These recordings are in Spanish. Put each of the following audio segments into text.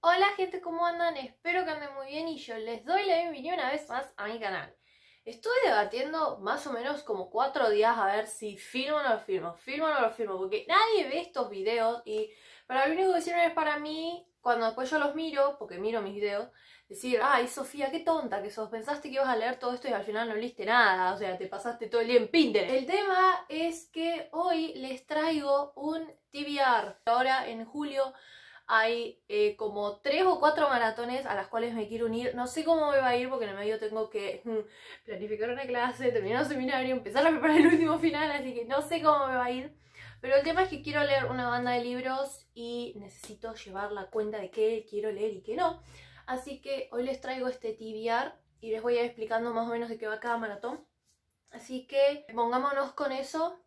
Hola gente, ¿cómo andan? Espero que anden muy bien y yo les doy la bienvenida una vez más a mi canal. Estuve debatiendo más o menos como cuatro días a ver si filmo o no lo filmo, filmo o no lo filmo, porque nadie ve estos videos y para lo único que sirven es para mí, cuando después yo los miro, porque miro mis videos, decir, ay Sofía, qué tonta que sos, pensaste que ibas a leer todo esto y al final no leíste nada, o sea, te pasaste todo el día en Pinterest. El tema es que hoy les traigo un TBR, ahora en julio hay eh, como tres o cuatro maratones a las cuales me quiero unir. No sé cómo me va a ir porque en el medio tengo que planificar una clase, terminar un seminario, empezar a preparar el último final, así que no sé cómo me va a ir. Pero el tema es que quiero leer una banda de libros y necesito llevar la cuenta de qué quiero leer y qué no. Así que hoy les traigo este TBR y les voy a ir explicando más o menos de qué va cada maratón. Así que pongámonos con eso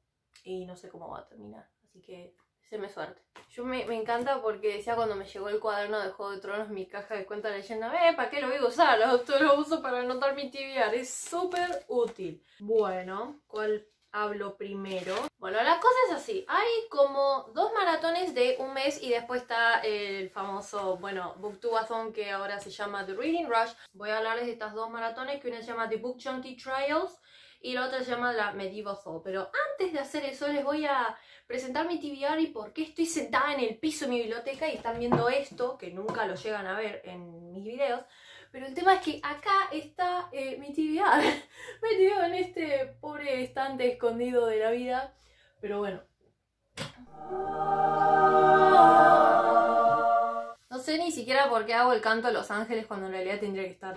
y no sé cómo va a terminar. Así que se me suerte. Yo me, encanta porque decía cuando me llegó el cuaderno de Juego de Tronos, mi caja de cuenta leyenda, eh, ¿para qué lo voy a usar? Lo, uso para anotar mi TBR, es súper útil. Bueno, ¿cuál hablo primero? Bueno, la cosa es así, hay como dos maratones de un mes y después está el famoso, bueno, Booktubeathon que ahora se llama The Reading Rush. Voy a hablarles de estas dos maratones, que una se llama The Book Junkie Trials y la otra se llama la Medieval Pero antes de hacer eso les voy a presentar mi TBR y por qué estoy sentada en el piso de mi biblioteca y están viendo esto, que nunca lo llegan a ver en mis videos. Pero el tema es que acá está eh, mi TBR, metido en este pobre estante escondido de la vida. Pero bueno. No sé ni siquiera por qué hago el canto a Los Ángeles cuando en realidad tendría que estar...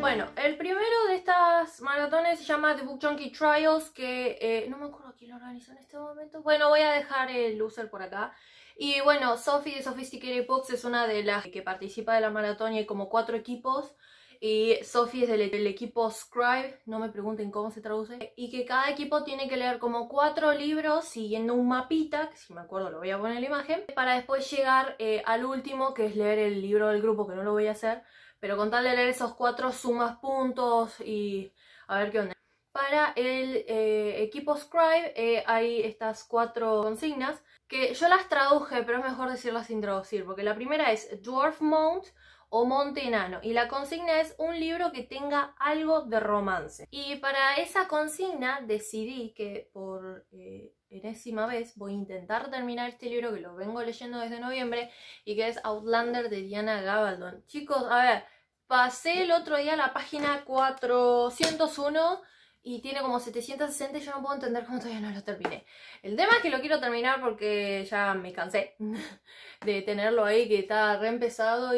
Bueno, el primero de estas maratones se llama The Book Junkie Trials, que eh, no me acuerdo quién lo organizó en este momento. Bueno, voy a dejar el user por acá. Y bueno, Sophie de Sophisticated Books es una de las que participa de la maratón y hay como cuatro equipos y Sophie es del, equipo Scribe, no me pregunten cómo se traduce, y que cada equipo tiene que leer como cuatro libros siguiendo un mapita, que si me acuerdo lo voy a poner en la imagen, para después llegar eh, al último, que es leer el libro del grupo, que no lo voy a hacer, pero con tal de leer esos cuatro sumas puntos y a ver qué onda. Para el eh, equipo Scribe eh, hay estas cuatro consignas que yo las traduje, pero es mejor decirlas sin traducir, porque la primera es Dwarf Mount, o Monte Enano. Y la consigna es un libro que tenga algo de romance. Y para esa consigna decidí que por eh, enésima vez voy a intentar terminar este libro que lo vengo leyendo desde noviembre y que es Outlander de Diana Gabaldon. Chicos, a ver, pasé el otro día a la página 401 y tiene como 760 y yo no puedo entender cómo todavía no lo terminé. El tema es que lo quiero terminar porque ya me cansé de tenerlo ahí que está re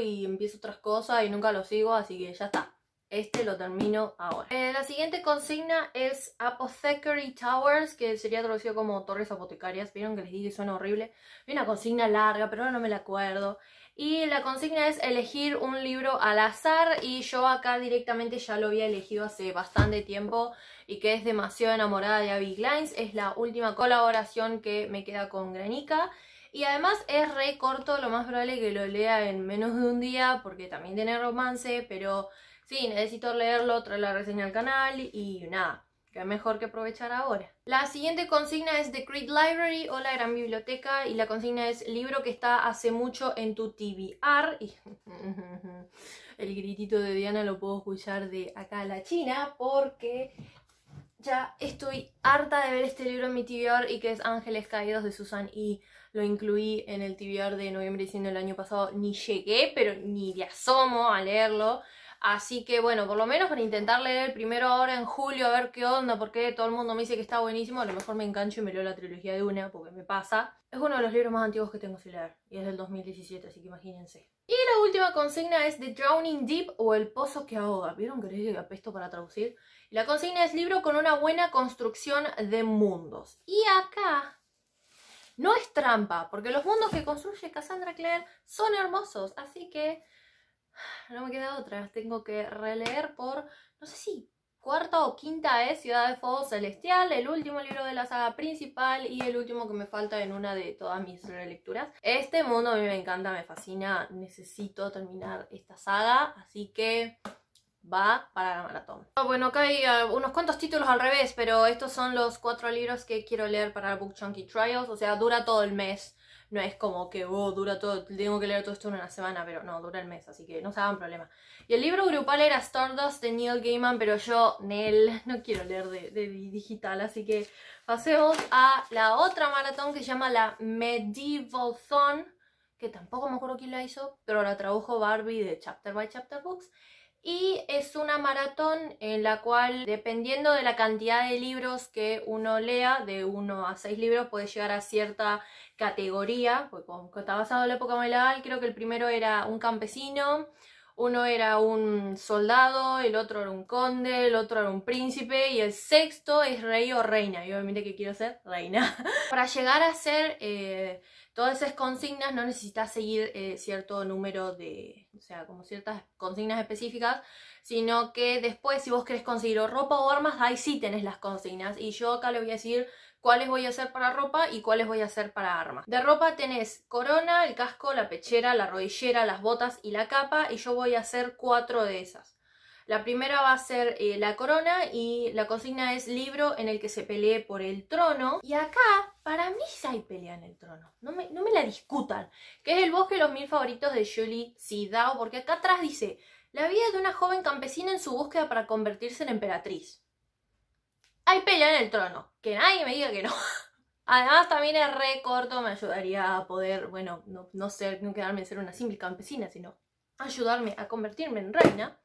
y empiezo otras cosas y nunca lo sigo, así que ya está. Este lo termino ahora. Eh, la siguiente consigna es Apothecary Towers, que sería traducido como torres Apotecarias. Vieron que les dije que suena horrible. Vi una consigna larga, pero no me la acuerdo. Y la consigna es elegir un libro al azar y yo acá directamente ya lo había elegido hace bastante tiempo y que es demasiado enamorada de Abby Glines. Es la última colaboración que me queda con Granica. Y además es re corto, lo más probable que lo lea en menos de un día porque también tiene romance, pero sí, necesito leerlo, traer la reseña al canal y nada que mejor que aprovechar ahora. La siguiente consigna es The Creed Library o la Gran Biblioteca y la consigna es libro que está hace mucho en tu TBR y el gritito de Diana lo puedo escuchar de acá a la China porque ya estoy harta de ver este libro en mi TBR y que es Ángeles Caídos de Susan y e. lo incluí en el TBR de noviembre diciendo el año pasado. Ni llegué, pero ni de asomo a leerlo. Así que bueno, por lo menos para intentar leer primero ahora en julio, a ver qué onda, porque todo el mundo me dice que está buenísimo, a lo mejor me engancho y me leo la trilogía de una, porque me pasa. Es uno de los libros más antiguos que tengo que leer, y es del 2017, así que imagínense. Y la última consigna es The Drowning Deep o El Pozo que ahoga. ¿Vieron que les apesto para traducir? la consigna es libro con una buena construcción de mundos. Y acá no es trampa, porque los mundos que construye Cassandra Clare son hermosos, así que no me queda otra, tengo que releer por, no sé si cuarta o quinta es Ciudad de Fuego Celestial, el último libro de la saga principal y el último que me falta en una de todas mis relecturas. Este mundo a mí me encanta, me fascina, necesito terminar esta saga, así que va para la maratón. Ah, bueno, acá hay eh, unos cuantos títulos al revés, pero estos son los cuatro libros que quiero leer para Book Chunky Trials, o sea, dura todo el mes. No es como que, oh, dura todo, tengo que leer todo esto en una semana, pero no, dura el mes, así que no se hagan problema. Y el libro grupal era Stardust de Neil Gaiman, pero yo, Nel, no quiero leer de, digital, así que pasemos a la otra maratón que se llama la Medieval Zone, que tampoco me acuerdo quién la hizo, pero la tradujo Barbie de Chapter by Chapter Books y es una maratón en la cual dependiendo de la cantidad de libros que uno lea, de uno a seis libros puede llegar a cierta categoría, porque como está basado en la época medieval, creo que el primero era un campesino, uno era un soldado, el otro era un conde, el otro era un príncipe y el sexto es rey o reina, y obviamente que quiero ser reina. Para llegar a ser... Eh, todas esas consignas no necesitas seguir eh, cierto número de, o sea, como ciertas consignas específicas, sino que después si vos querés conseguir ropa o armas, ahí sí tenés las consignas. Y yo acá le voy a decir cuáles voy a hacer para ropa y cuáles voy a hacer para armas. De ropa tenés corona, el casco, la pechera, la rodillera, las botas y la capa, y yo voy a hacer cuatro de esas. La primera va a ser eh, la corona y la cocina es libro en el que se pelee por el trono. Y acá, para mí sí hay pelea en el trono, no me, no me la discutan. Que es el bosque de los mil favoritos de Julie Sidao, porque acá atrás dice, la vida de una joven campesina en su búsqueda para convertirse en emperatriz. Hay pelea en el trono, que nadie me diga que no. Además también es re corto, me ayudaría a poder, bueno, no, no ser, no quedarme en ser una simple campesina, sino ayudarme a convertirme en reina.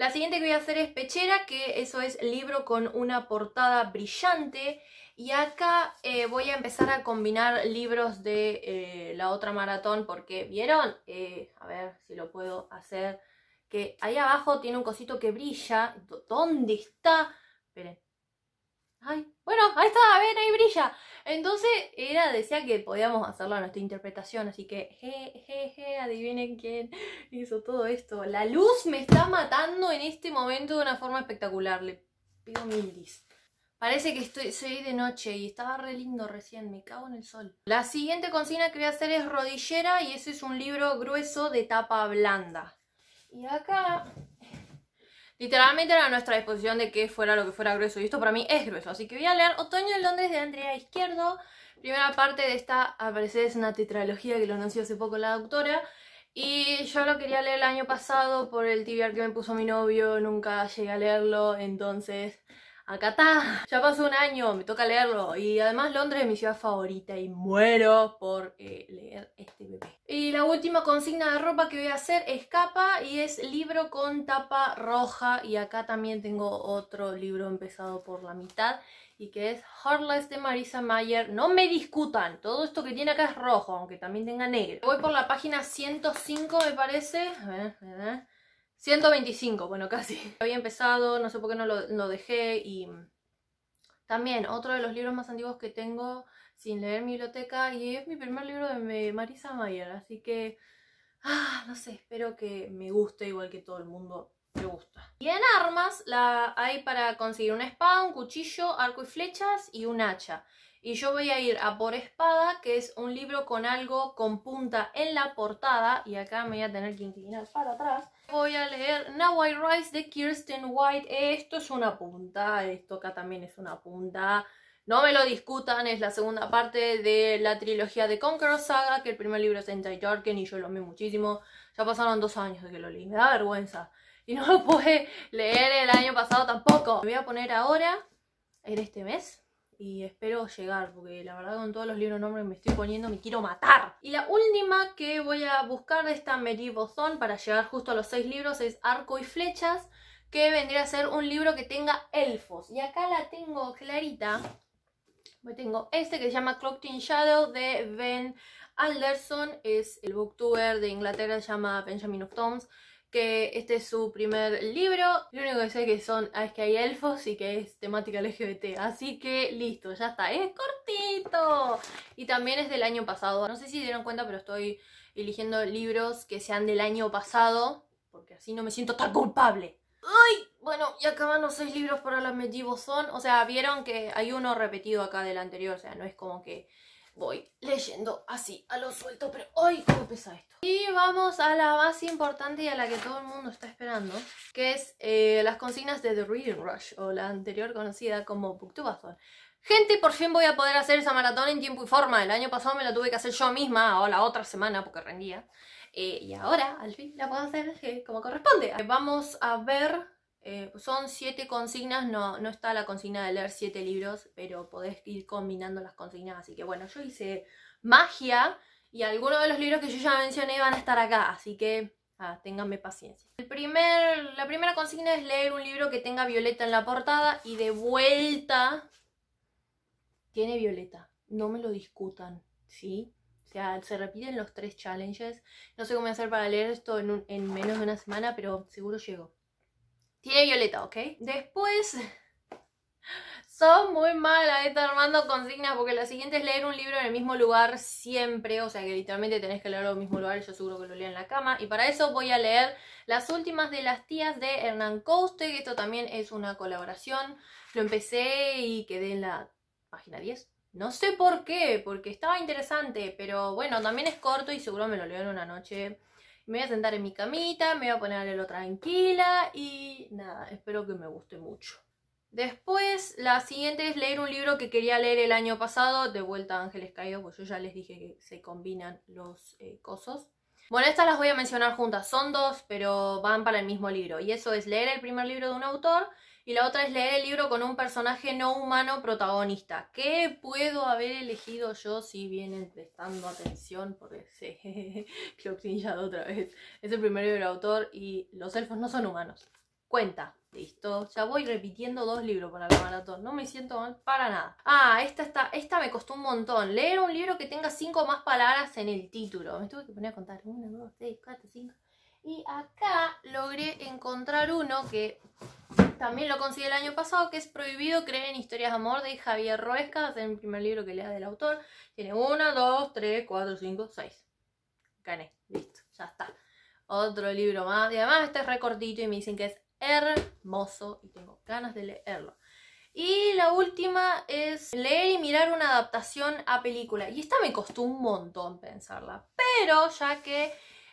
La siguiente que voy a hacer es Pechera, que eso es libro con una portada brillante. Y acá eh, voy a empezar a combinar libros de eh, la otra maratón porque, ¿vieron? Eh, a ver si lo puedo hacer. Que ahí abajo tiene un cosito que brilla. ¿Dónde está? Esperen. Ay, bueno, ahí está, ven, ahí brilla. Entonces, era, decía que podíamos hacerlo a nuestra interpretación, así que, jeje, je, adivinen quién hizo todo esto. La luz me está matando en este momento de una forma espectacular, le pido mil dis. Parece que estoy, soy de noche y estaba re lindo recién, me cago en el sol. La siguiente consigna que voy a hacer es Rodillera y ese es un libro grueso de tapa blanda. Y acá Literalmente era a nuestra disposición de que fuera lo que fuera grueso. Y esto para mí es grueso. Así que voy a leer Otoño en Londres de Andrea Izquierdo. Primera parte de esta, aparece es una tetralogía que lo anunció hace poco la doctora. Y yo lo quería leer el año pasado por el tibiar que me puso mi novio. Nunca llegué a leerlo, entonces acá está, ya pasó un año, me toca leerlo. Y además Londres es mi ciudad favorita y muero por eh, leer este bebé. Y la última consigna de ropa que voy a hacer es capa y es libro con tapa roja. Y acá también tengo otro libro empezado por la mitad y que es Heartless de Marisa Mayer. No me discutan, todo esto que tiene acá es rojo, aunque también tenga negro. Voy por la página 105 me parece. A ver, a ver. 125, bueno, casi. Había empezado, no sé por qué no lo, dejé y... También, otro de los libros más antiguos que tengo sin leer mi biblioteca y es mi primer libro de Marisa Mayer, así que... Ah, no sé, espero que me guste igual que todo el mundo me gusta. Y en armas la hay para conseguir una espada, un cuchillo, arco y flechas y un hacha. Y yo voy a ir a por espada, que es un libro con algo con punta en la portada. Y acá me voy a tener que inclinar para atrás. Voy a leer Now I Rise de Kirsten White. Esto es una punta, esto acá también es una punta. No me lo discutan, es la segunda parte de la trilogía de Conqueror Saga, que el primer libro es en Jorgen y yo lo amé muchísimo. Ya pasaron dos años de que lo leí, me da vergüenza. Y no lo pude leer el año pasado tampoco. Me voy a poner ahora, en este mes, y espero llegar, porque la verdad con todos los libros nombres me estoy poniendo, me quiero matar. Y la última que voy a buscar de esta Mary Bozón para llegar justo a los seis libros es Arco y Flechas, que vendría a ser un libro que tenga elfos. Y acá la tengo clarita. me pues tengo este que se llama Clocked in Shadow de Ben Alderson, es el booktuber de Inglaterra, se llama Benjamin of Tombs que este es su primer libro. Lo único que sé que son, ah, es que hay elfos y que es temática LGBT. Así que listo, ya está. Es cortito. Y también es del año pasado. No sé si dieron cuenta, pero estoy eligiendo libros que sean del año pasado. Porque así no me siento tan culpable. ¡Ay! Bueno, y acaban los seis libros para los medivos son. O sea, vieron que hay uno repetido acá del anterior. O sea, no es como que voy leyendo así a lo suelto, pero hoy cómo pesa esto. Y vamos a la base importante y a la que todo el mundo está esperando, que es eh, las consignas de The Reading Rush, o la anterior conocida como Booktubathon. Gente, por fin voy a poder hacer esa maratón en tiempo y forma. El año pasado me la tuve que hacer yo misma, o la otra semana, porque rendía. Eh, y ahora, al fin, la puedo hacer eh, como corresponde. Vamos a ver eh, son siete consignas, no, no está la consigna de leer siete libros, pero podés ir combinando las consignas. Así que bueno, yo hice magia y algunos de los libros que yo ya mencioné van a estar acá, así que ah, ténganme paciencia. El primer, la primera consigna es leer un libro que tenga violeta en la portada y de vuelta tiene violeta. No me lo discutan, ¿sí? O sea, se repiten los tres challenges. No sé cómo hacer para leer esto en, en menos de una semana, pero seguro llego. Tiene violeta, ¿ok? Después... son muy mala de armando consignas porque la siguiente es leer un libro en el mismo lugar siempre, o sea que literalmente tenés que leerlo en el mismo lugar, yo seguro que lo leo en la cama. Y para eso voy a leer las últimas de las tías de Hernán Coste, esto también es una colaboración. Lo empecé y quedé en la página 10. No sé por qué, porque estaba interesante, pero bueno, también es corto y seguro me lo leo en una noche me voy a sentar en mi camita, me voy a poner a tranquila y nada, espero que me guste mucho. Después, la siguiente es leer un libro que quería leer el año pasado, de vuelta a Ángeles Caídos, pues yo ya les dije que se combinan los cosas. Eh, cosos. Bueno, estas las voy a mencionar juntas, son dos, pero van para el mismo libro. Y eso es leer el primer libro de un autor y la otra es leer el libro con un personaje no humano protagonista. ¿Qué puedo haber elegido yo si vienen prestando atención? Porque sé, Cloxinillado otra vez. Es el primer libro de autor y los elfos no son humanos. Cuenta. Listo, ya voy repitiendo dos libros para la maratón, no me siento mal para nada. Ah, esta, esta, esta me costó un montón. Leer un libro que tenga cinco más palabras en el título. Me tuve que poner a contar. una, dos, tres, cuatro, cinco. Y acá logré encontrar uno que también lo conseguí el año pasado, que es Prohibido creer en historias de amor de Javier Roesca, es el primer libro que lea del autor. Tiene 1, 2, 3, 4, 5, 6. Gané, listo, ya está. Otro libro más. Y además este es recortito y me dicen que es hermoso y tengo ganas de leerlo. Y la última es leer y mirar una adaptación a película. Y esta me costó un montón pensarla, pero ya que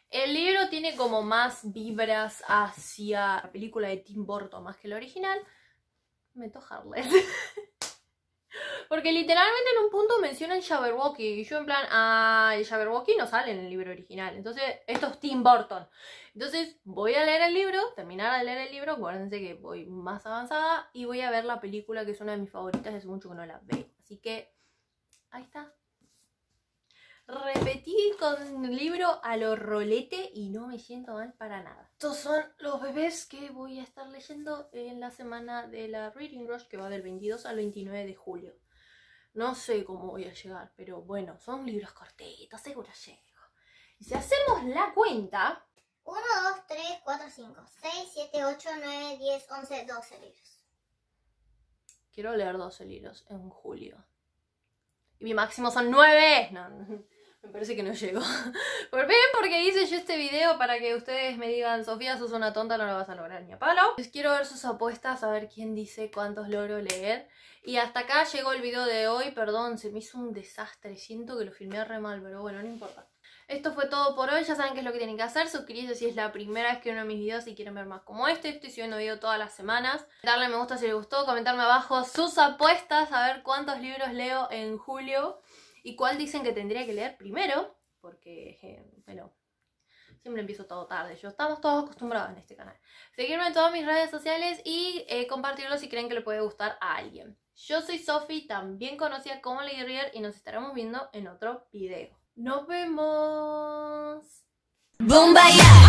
el libro tiene como más vibras hacia la película de Tim Burton más que la original. Meto Harless. Porque literalmente en un punto mencionan Jabberwocky y yo en plan, ah, Shaberwocky no sale en el libro original. Entonces, esto es Tim Burton. Entonces, voy a leer el libro, terminar de leer el libro, acuérdense que voy más avanzada y voy a ver la película que es una de mis favoritas, hace mucho que no la veo. Así que, ahí está repetí con el libro a lo rolete y no me siento mal para nada. Estos son los bebés que voy a estar leyendo en la semana de la Reading Rush que va del 22 al 29 de julio. No sé cómo voy a llegar, pero bueno, son libros cortitos, seguro llego. Y si hacemos la cuenta... 1, 2, 3, 4, 5, 6, 7, 8, 9, 10, 11, 12 libros. Quiero leer 12 libros en julio. Y mi máximo son 9. No. Me parece que no llegó por Ven porque hice yo este video para que ustedes me digan, Sofía, sos una tonta, no lo vas a lograr ni a palo. Les quiero ver sus apuestas, a ver quién dice cuántos logro leer. Y hasta acá llegó el video de hoy, perdón, se me hizo un desastre. Siento que lo filmé re mal, pero bueno, no importa. Esto fue todo por hoy, ya saben qué es lo que tienen que hacer, suscribirse si es la primera vez que uno de mis videos y quieren ver más como este, estoy subiendo videos todas las semanas, darle me gusta si les gustó, comentarme abajo sus apuestas, a ver cuántos libros leo en julio y cuál dicen que tendría que leer primero, porque, bueno, siempre empiezo todo tarde, yo estamos todos acostumbrados en este canal. Seguirme en todas mis redes sociales y eh, compartirlo si creen que le puede gustar a alguien. Yo soy Sofi, también conocida como Lady Reader y nos estaremos viendo en otro video. ¡Nos vemos! ¡Bomba ya!